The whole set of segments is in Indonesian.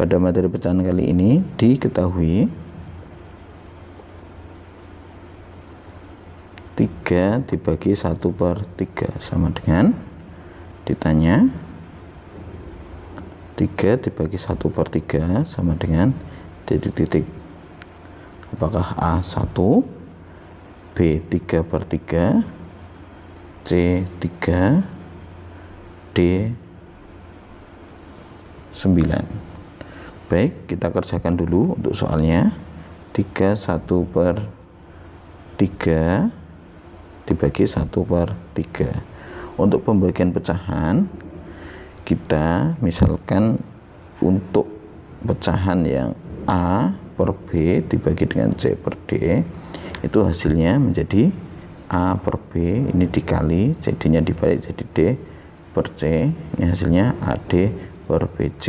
pada materi pecahan kali ini diketahui 3 dibagi 1 per 3 sama dengan ditanya 3 dibagi 1 per 3 sama dengan titik-titik apakah A1 B3 per 3 C3 D9 Baik, kita kerjakan dulu untuk soalnya. 3 1 per 3 dibagi 1 per 3. Untuk pembagian pecahan, kita misalkan untuk pecahan yang A per B dibagi dengan C per D, itu hasilnya menjadi A per B, ini dikali, jadinya dibalik jadi D per C, ini hasilnya AD per BC.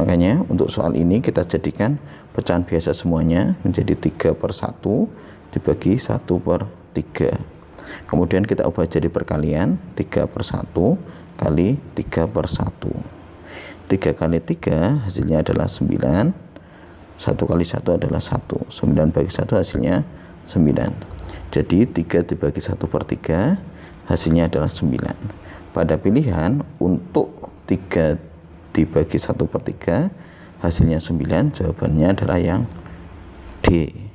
Makanya untuk soal ini kita jadikan pecahan biasa semuanya menjadi 3 per 1 dibagi 1 per 3. Kemudian kita ubah jadi perkalian 3 per 1 kali 3 per 1. 3 kali 3 hasilnya adalah 9. 1 kali 1 adalah 1. 9 bagi 1 hasilnya 9. Jadi 3 dibagi 1 per 3 hasilnya adalah 9. Pada pilihan untuk 3 dibagi 1 per 3 hasilnya 9 jawabannya adalah yang D